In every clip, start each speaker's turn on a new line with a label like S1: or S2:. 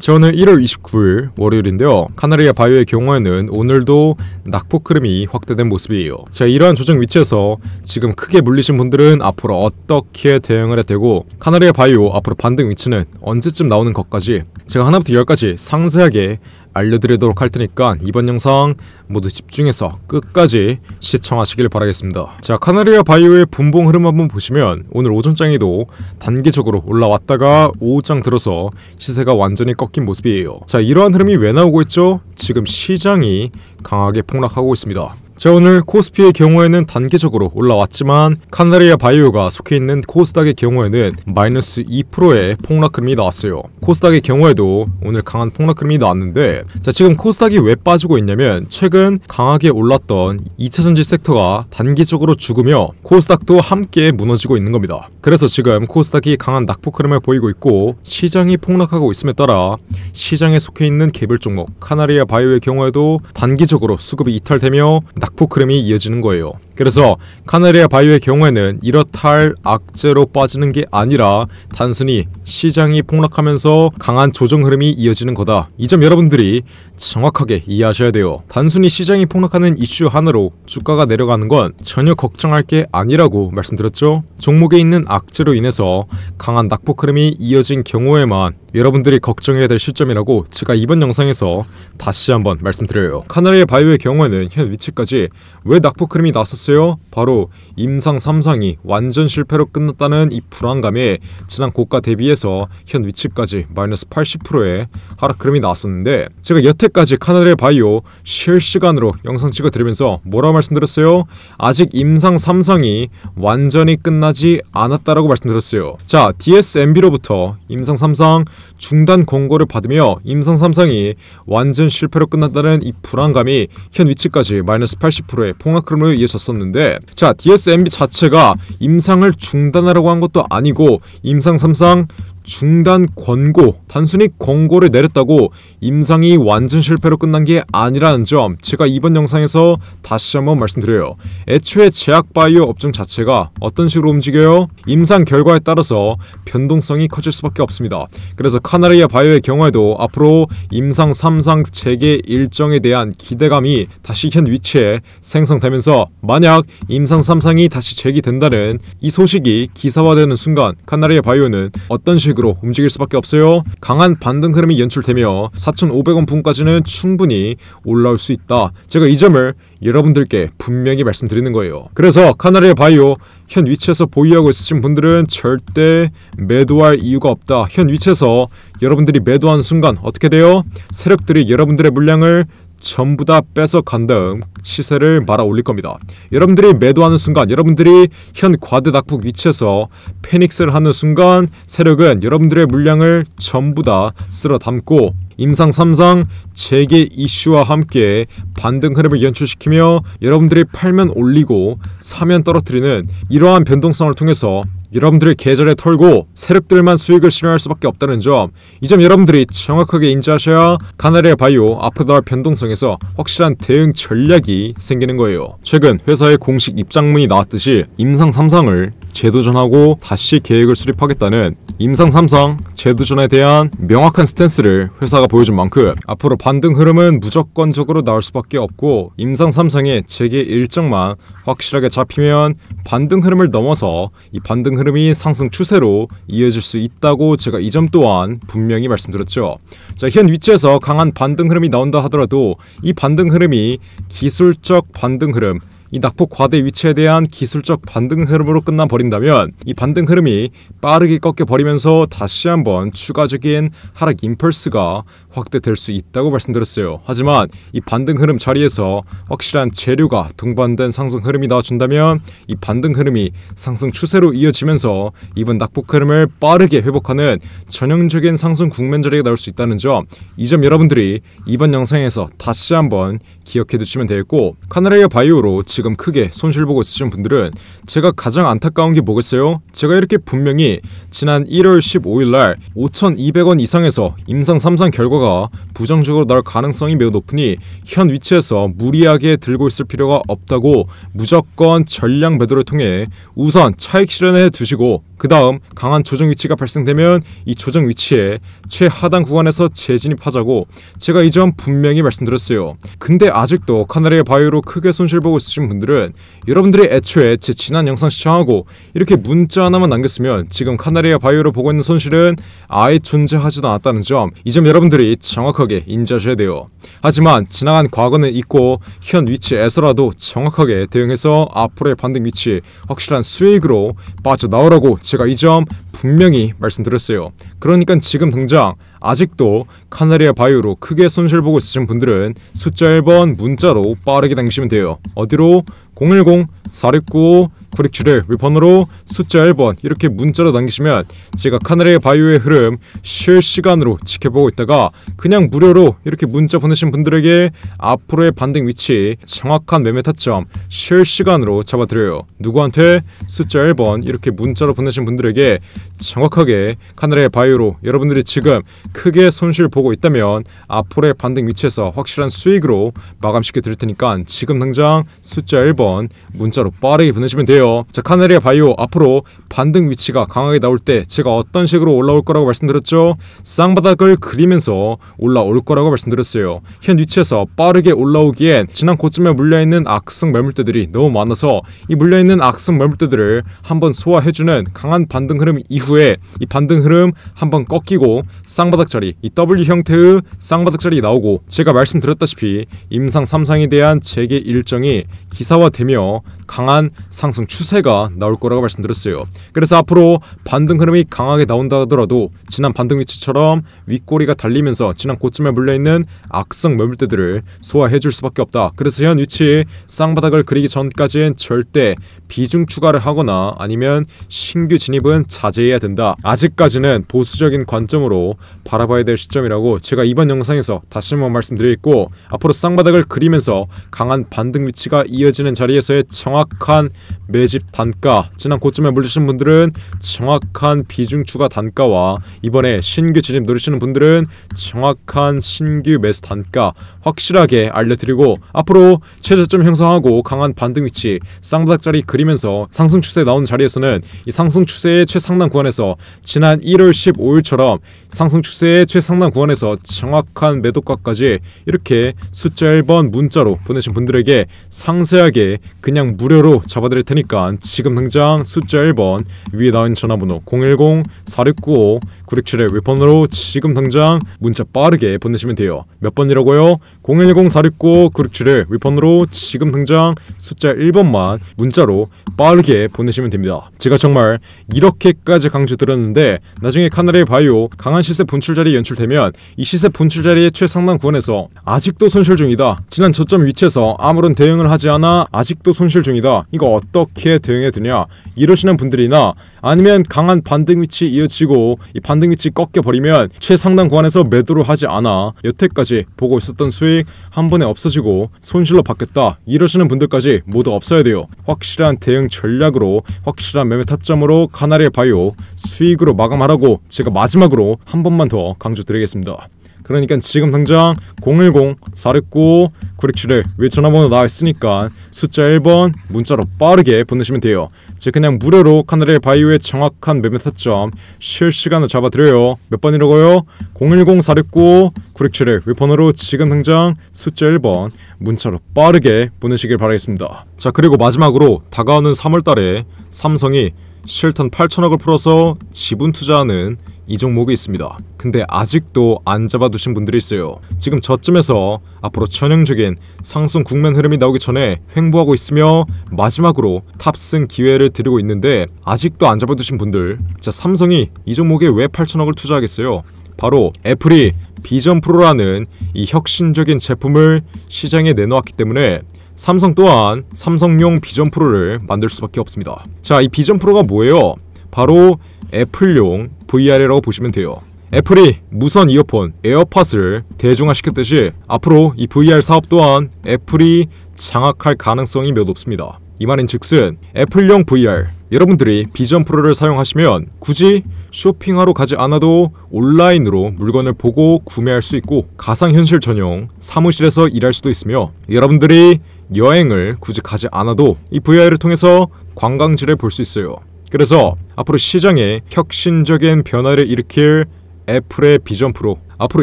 S1: 저는 1월 29일 월요일인데요. 카나리아 바이오의 경우에는 오늘도 낙폭흐름이 확대된 모습이에요. 자, 이러한 조정 위치에서 지금 크게 물리신 분들은 앞으로 어떻게 대응을 해야 되고 카나리아 바이오 앞으로 반등 위치는 언제쯤 나오는 것까지 제가 하나부터 열까지 상세하게 알려드리도록 할 테니까 이번 영상 모두 집중해서 끝까지 시청하시길 바라겠습니다. 자 카나리아 바이오의 분봉 흐름 한번 보시면 오늘 오전장에도 단기적으로 올라왔다가 오후장 들어서 시세가 완전히 꺾인 모습이에요. 자 이러한 흐름이 왜 나오고 있죠? 지금 시장이 강하게 폭락하고 있습니다. 자 오늘 코스피의 경우에는 단기적으로 올라왔지만 카나리아 바이오가 속해 있는 코스닥의 경우에는 마이너스 2%의 폭락금이 나왔어요. 코스닥의 경우에도 오늘 강한 폭락금이 나왔는데 자 지금 코스닥이 왜 빠지고 있냐면 최근 강하게 올랐던 2차전지 섹터가 단기적으로 죽으며 코스닥도 함께 무너지고 있는 겁니다. 그래서 지금 코스닥이 강한 낙폭 흐름을 보이고 있고 시장이 폭락하고 있음에 따라 시장에 속해 있는 개별 종목 카나리아 바이오의 경우에도 단기적으로 수급이 이탈되며 낙폭 흐름이 이어지는 거예요. 그래서 카나리아 바이오의 경우에는 이렇다 할 악재로 빠지는 게 아니라 단순히 시장이 폭락하면서 강한 조정 흐름이 이어지는 거다. 이 점 여러분들이 정확하게 이해하셔야 돼요. 단순히 시장이 폭락하는 이슈 하나로 주가가 내려가는 건 전혀 걱정할 게 아니라고 말씀드렸죠. 종목에 있는 악재로 인해서 강한 낙폭 흐름이 이어진 경우에만 여러분들이 걱정해야 될 시점이라고 제가 이번 영상에서 다시 한번 말씀드려요. 카나리아 바이오의 경우에는 현 위치까지 왜 낙폭 흐름이 났었을 있어요. 바로 임상 3상이 완전 실패로 끝났다는 이 불안감에 지난 고가 대비해서 현 위치까지 마이너스 80%의 하락 흐름이 나왔었는데 제가 여태까지 카나델 리 바이오 실시간으로 영상 찍어드리면서 뭐라고 말씀드렸어요? 아직 임상 3상이 완전히 끝나지 않았다라고 말씀드렸어요. 자, DSMB로부터 임상 3상 중단 권고를 받으며 임상 3상이 완전 실패로 끝났다는 이 불안감이 현 위치까지 마이너스 80%의 폭락 흐름을 이어졌었는데 있었는데 자 DSMB 자체가 임상을 중단하라고 한 것도 아니고 임상 3상 중단 권고, 단순히 권고를 내렸다고 임상이 완전 실패로 끝난 게 아니라는 점 제가 이번 영상에서 다시 한번 말씀드려요. 애초에 제약바이오 업종 자체가 어떤 식으로 움직여요? 임상 결과에 따라서 변동성이 커질 수밖에 없습니다. 그래서 카나리아 바이오의 경우에도 앞으로 임상 3상 재개 일정에 대한 기대감이 다시 현 위치에 생성되면서 만약 임상 3상이 다시 재개된다는 이 소식이 기사화되는 순간 카나리아 바이오는 어떤 식으로 정책으로 움직일 수밖에 없어요. 강한 반등 흐름이 연출되며 4,500원 분까지는 충분히 올라올 수 있다. 제가 이 점을 여러분들께 분명히 말씀드리는 거예요. 그래서 카나리아 바이오 현 위치에서 보유하고 있으신 분들은 절대 매도할 이유가 없다. 현 위치에서 여러분들이 매도한 순간 어떻게 돼요? 세력들이 여러분들의 물량을 전부 다 뺏어간 다음 시세를 말아 올릴 겁니다. 여러분들이 매도하는 순간, 여러분들이 현 과대낙폭 위치에서 패닉스를 하는 순간 세력은 여러분들의 물량을 전부 다 쓸어 담고 임상 3상 재계 이슈와 함께 반등 흐름을 연출시키며 여러분들이 팔면 올리고 사면 떨어뜨리는 이러한 변동성을 통해서 여러분들의 계절에 털고 세력들만 수익을 실현할 수밖에 없다는 점 이 점 여러분들이 정확하게 인지하셔야 카나리아 바이오 앞으로 나올 변동성에서 확실한 대응 전략이 생기는 거예요 최근 회사의 공식 입장문이 나왔듯이 임상 3상을 제도전하고 다시 계획을 수립하겠다는 임상 3상 제도전에 대한 명확한 스탠스를 회사가 보여준 만큼 앞으로 반등 흐름은 무조건적으로 나올 수밖에 없고 임상 3상의 재개 일정만 확실하게 잡히면 반등 흐름을 넘어서 이 반등 흐름이 상승 추세로 이어질 수 있다고 제가 이 점 또한 분명히 말씀드렸죠. 자, 현 위치에서 강한 반등 흐름이 나온다 하더라도 이 반등 흐름이 기술적 반등 흐름 이 낙폭 과대 위치에 대한 기술적 반등 흐름으로 끝나 버린다면 이 반등 흐름이 빠르게 꺾여 버리면서 다시 한번 추가적인 하락 임펄스가 확대될 수 있다고 말씀드렸어요. 하지만 이 반등 흐름 자리에서 확실한 재료가 동반된 상승 흐름이 나와준다면 이 반등 흐름이 상승 추세로 이어지면서 이번 낙폭 흐름을 빠르게 회복하는 전형적인 상승 국면 자리가 나올 수 있다는 점 이 점 여러분들이 이번 영상에서 다시 한번 기억해 두시면 되겠고 카나레이어 바이오로 지금 지금 크게 손실 보고 있으신 분들은 제가 가장 안타까운 게 뭐겠어요? 제가 이렇게 분명히 지난 1월 15일 날 5,200원 이상에서 임상 3상 결과가 부정적으로 나올 가능성이 매우 높으니 현 위치에서 무리하게 들고 있을 필요가 없다고 무조건 전량 매도를 통해 우선 차익 실현해 두시고 그 다음 강한 조정 위치가 발생되면 이 조정 위치에 최하단 구간에서 재진입하자고 제가 이 점 분명히 말씀드렸어요. 근데 아직도 카나리아 바이오로 크게 손실보고 있으신 분들은 여러분들이 애초에 제 지난 영상 시청하고 이렇게 문자 하나만 남겼으면 지금 카나리아 바이오로 보고 있는 손실은 아예 존재하지도 않았다는 점 이 점 여러분들이 정확하게 인지하셔야 돼요. 하지만 지나간 과거는 있고 현 위치에서라도 정확하게 대응해서 앞으로의 반등 위치 확실한 수익으로 빠져나오라고 제가 이 점 분명히 말씀드렸어요. 그러니까 지금 당장 아직도 카나리아 바이오로 크게 손실 보고 있으신 분들은 숫자 1번 문자로 빠르게 당기시면 돼요. 어디로? 010-469-967을 위번으로 숫자 1번 이렇게 문자로 남기시면 제가 카늘의 바이오의 흐름 실시간으로 지켜보고 있다가 그냥 무료로 이렇게 문자 보내신 분들에게 앞으로의 반등 위치, 정확한 매매 타점 실시간으로 잡아드려요. 누구한테 숫자 1번 이렇게 문자로 보내신 분들에게 정확하게 카늘의 바이오로 여러분들이 지금 크게 손실 보고 있다면 앞으로의 반등 위치에서 확실한 수익으로 마감시켜 드릴 테니까 지금 당장 숫자 1번 무조 문자로 빠르게 보내시면 돼요. 자, 카네리아 바이오 앞으로 반등 위치가 강하게 나올 때 제가 어떤 식으로 올라올 거라고 말씀드렸죠? 쌍바닥을 그리면서 올라올 거라고 말씀드렸어요. 현 위치에서 빠르게 올라오기엔 지난 고점에 물려있는 악성 매물대들이 너무 많아서 이 물려있는 악성 매물대들을 한번 소화해주는 강한 반등 흐름 이후에 이 반등 흐름 한번 꺾이고 쌍바닥 자리, 이 W 형태의 쌍바닥 자리 나오고 제가 말씀드렸다시피 임상 3상에 대한 재개 일정이 기사화되며 강한 상승 추세가 나올 거라고 말씀드렸어요. 그래서 앞으로 반등 흐름이 강하게 나온다 하더라도 지난 반등 위치처럼 윗꼬리가 달리면서 지난 고점에 물려있는 악성 매물대들을 소화해 줄 수밖에 없다. 그래서 현 위치 쌍바닥을 그리기 전까지는 절대 비중 추가를 하거나 아니면 신규 진입은 자제해야 된다. 아직까지는 보수적인 관점으로 바라봐야 될 시점이라고 제가 이번 영상에서 다시 한번 말씀드리고 앞으로 쌍바닥을 그리면서 강한 반등 위치가 이어지는 자리에서의 청하 정확한 매집 단가 지난 고점에 물리신 분들은 정확한 비중 추가 단가와 이번에 신규 진입 노리시는 분들은 정확한 신규 매수 단가 확실하게 알려드리고 앞으로 최저점 형성하고 강한 반등 위치 쌍바닥 자리 그리면서 상승 추세 에 나온 자리에서는 이 상승 추세의 최상단 구간에서 지난 1월 15일처럼 상승 추세의 최상단 구간에서 정확한 매도가까지 이렇게 숫자 1번 문자로 보내신 분들에게 상세하게 그냥 물료 무료로 잡아드릴 테니까 지금 당장 숫자 1번 위에 나온 전화번호 010-4695-967의 웹번호로 지금 당장 문자 빠르게 보내시면 돼요. 몇 번이라고요? 010-4695-967의 웹번호로 지금 당장 숫자 1번만 문자로 빠르게 보내시면 됩니다. 제가 정말 이렇게까지 강조 드렸는데 나중에 카나리 바이오 강한 시세 분출 자리 연출되면 이 시세 분출 자리의 최상단 구원에서 아직도 손실 중이다. 지난 저점 위치에서 아무런 대응을 하지 않아 아직도 손실 중이다. 있니다 이거 어떻게 대응해야 되냐 이러시는 분들이나 아니면 강한 반등 위치 이어지고 이 반등 위치 꺾여 버리면 최상단 구간에서 매도를 하지 않아 여태까지 보고 있었던 수익 한 번에 없어지고 손실로 바뀌었다 이러시는 분들까지 모두 없어야 돼요. 확실한 대응 전략으로 확실한 매매 타점으로 카나리의 바이오 수익으로 마감하라고 제가 마지막으로 한 번만 더 강조드리겠습니다. 그러니까 지금 당장 010-469-9671위 전화번호 나와 있으니까 숫자 1번 문자로 빠르게 보내시면 돼요. 제 그냥 무료로 카나리 바이오의 정확한 매매 타점 실시간으로 잡아드려요. 몇 번이라고요? 010-469-9671위 번호로 지금 당장 숫자 1번 문자로 빠르게 보내시길 바라겠습니다. 자 그리고 마지막으로 다가오는 3월달에 삼성이 실탄 8천억을 풀어서 지분 투자하는 이 종목이 있습니다. 근데 아직도 안 잡아두신 분들이 있어요. 지금 저쯤에서 앞으로 전형적인 상승 국면 흐름이 나오기 전에 횡보하고 있으며 마지막으로 탑승 기회를 드리고 있는데 아직도 안 잡아두신 분들 자 삼성이 이 종목에 왜 8천억을 투자하겠어요? 바로 애플이 비전 프로라는 이 혁신적인 제품을 시장에 내놓았기 때문에 삼성 또한 삼성용 비전 프로를 만들 수밖에 없습니다. 자, 이 비전 프로가 뭐예요? 바로 애플용 VR이라고 보시면 돼요. 애플이 무선 이어폰 에어팟을 대중화시켰듯이 앞으로 이 VR 사업 또한 애플이 장악할 가능성이 몇 없습니다. 이 말인 즉슨 애플용 VR 여러분들이 비전 프로를 사용하시면 굳이 쇼핑하러 가지 않아도 온라인으로 물건을 보고 구매할 수 있고 가상현실 전용 사무실에서 일할 수도 있으며 여러분들이 여행을 굳이 가지 않아도 이 VR을 통해서 관광지를 볼 수 있어요. 그래서 앞으로 시장에 혁신적인 변화를 일으킬 애플의 비전 프로 앞으로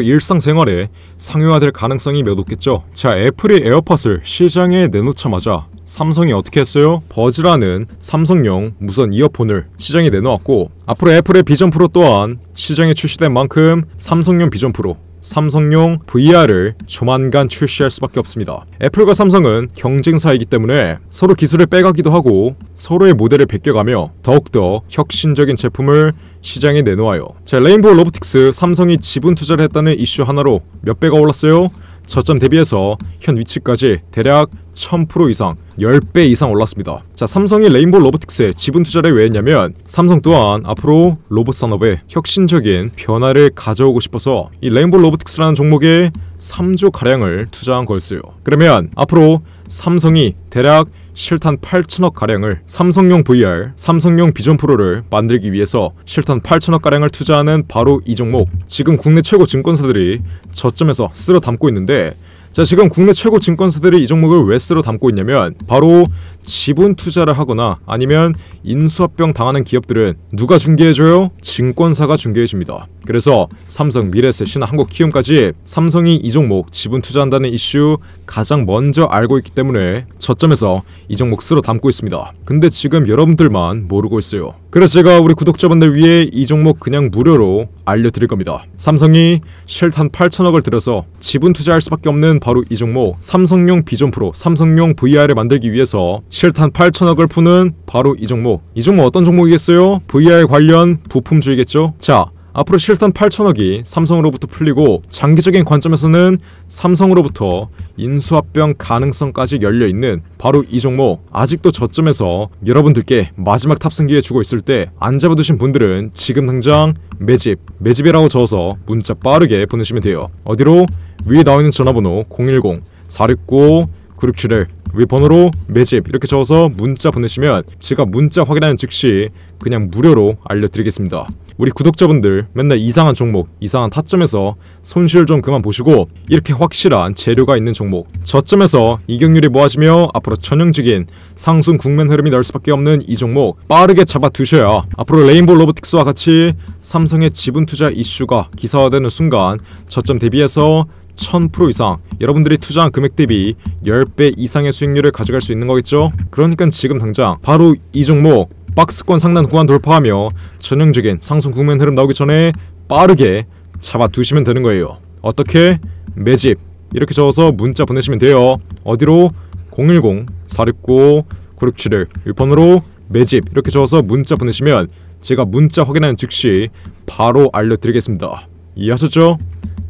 S1: 일상생활에 상용화될 가능성이 몇 높겠죠. 자, 애플이 에어팟을 시장에 내놓자마자 삼성이 어떻게 했어요? 버즈라는 삼성용 무선 이어폰을 시장에 내놓았고 앞으로 애플의 비전 프로 또한 시장에 출시된 만큼 삼성용 비전 프로 삼성용 VR을 조만간 출시할 수밖에 없습니다. 애플과 삼성은 경쟁사이기 때문에 서로 기술을 빼가기도 하고 서로의 모델을 베껴가며 더욱더 혁신적인 제품을 시장에 내놓아요. 자, 레인보우 로보틱스 삼성이 지분 투자를 했다는 이슈 하나로 몇배가 올랐어요? 저점 대비해서 현 위치까지 대략 1000% 이상 10배 이상 올랐습니다. 자, 삼성이 레인보우 로보틱스에 지분 투자를 왜 했냐면 삼성 또한 앞으로 로봇 산업에 혁신적인 변화를 가져오고 싶어서 이 레인보우 로보틱스라는 종목에 3조 가량을 투자한 거였어요. 그러면 앞으로 삼성이 대략 실탄 8천억 가량을 삼성용 VR, 삼성용 비전 프로를 만들기 위해서 실탄 8천억 가량을 투자하는 바로 이 종목. 지금 국내 최고 증권사들이 저점에서 쓸어 담고 있는데 자 지금 국내 최고 증권사들이 이 종목을 왜 쓰러 담고 있냐면 바로 지분 투자를 하거나 아니면 인수합병 당하는 기업들은 누가 중개해줘요? 증권사가 중개해줍니다. 그래서 삼성, 미래셋이나 한국키움까지 삼성이 이 종목 지분 투자한다는 이슈 가장 먼저 알고 있기 때문에 저점에서 이 종목 쓰러 담고 있습니다. 근데 지금 여러분들만 모르고 있어요. 그래서 제가 우리 구독자분들 위해 이 종목 그냥 무료로 알려드릴 겁니다. 삼성이 실탄 8천억을 들여서 지분 투자할 수밖에 없는 바로 이 종목 삼성용 비전 프로, 삼성용 VR을 만들기 위해서 실탄 8천억을 푸는 바로 이 종목. 이 종목 어떤 종목이겠어요? VR 관련 부품주의겠죠 자, 앞으로 실탄 8천억이 삼성으로부터 풀리고 장기적인 관점에서는 삼성으로부터 인수합병 가능성까지 열려있는 바로 이 종목 아직도 저점에서 여러분들께 마지막 탑승기에 주고 있을 때 안 잡아두신 분들은 지금 당장 매집, 매집이라고 적어서 문자 빠르게 보내시면 돼요. 어디로? 위에 나와 있는 전화번호 010-469-9671위 번호로 매집 이렇게 적어서 문자 보내시면 제가 문자 확인하는 즉시 그냥 무료로 알려드리겠습니다. 우리 구독자분들 맨날 이상한 종목, 이상한 타점에서 손실 좀 그만 보시고 이렇게 확실한 재료가 있는 종목, 저점에서 이격률이 모아지며 앞으로 전형적인 상승 국면 흐름이 나올 수밖에 없는 이 종목 빠르게 잡아두셔야 앞으로 레인보 로보틱스와 같이 삼성의 지분 투자 이슈가 기사화되는 순간 저점 대비해서 1000% 이상 여러분들이 투자한 금액 대비 10배 이상의 수익률을 가져갈 수 있는 거겠죠? 그러니까 지금 당장 바로 이 종목 박스권 상단 구간 돌파하며 전형적인 상승 국면 흐름 나오기 전에 빠르게 잡아두시면 되는 거예요. 어떻게? 매집 이렇게 적어서 문자 보내시면 돼요. 어디로? 010-469-9671 1번으로 매집 이렇게 적어서 문자 보내시면 제가 문자 확인하는 즉시 바로 알려드리겠습니다. 이해하셨죠?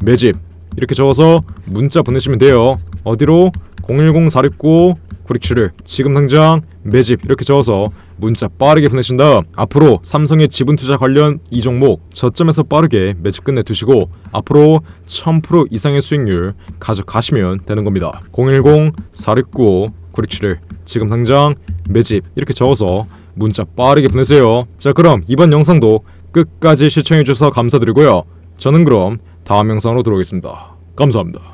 S1: 매집 이렇게 적어서 문자 보내시면 돼요. 어디로? 010-469-9671 지금 당장 매집 이렇게 적어서 문자 빠르게 보내신 다음 앞으로 삼성의 지분 투자 관련 이 종목 저점에서 빠르게 매집 끝내두시고 앞으로 1000% 이상의 수익률 가져가시면 되는 겁니다. 010-469-9671 지금 당장 매집 이렇게 적어서 문자 빠르게 보내세요. 자 그럼 이번 영상도 끝까지 시청해주셔서 감사드리고요. 저는 그럼 다음 영상으로 들어오겠습니다. 감사합니다.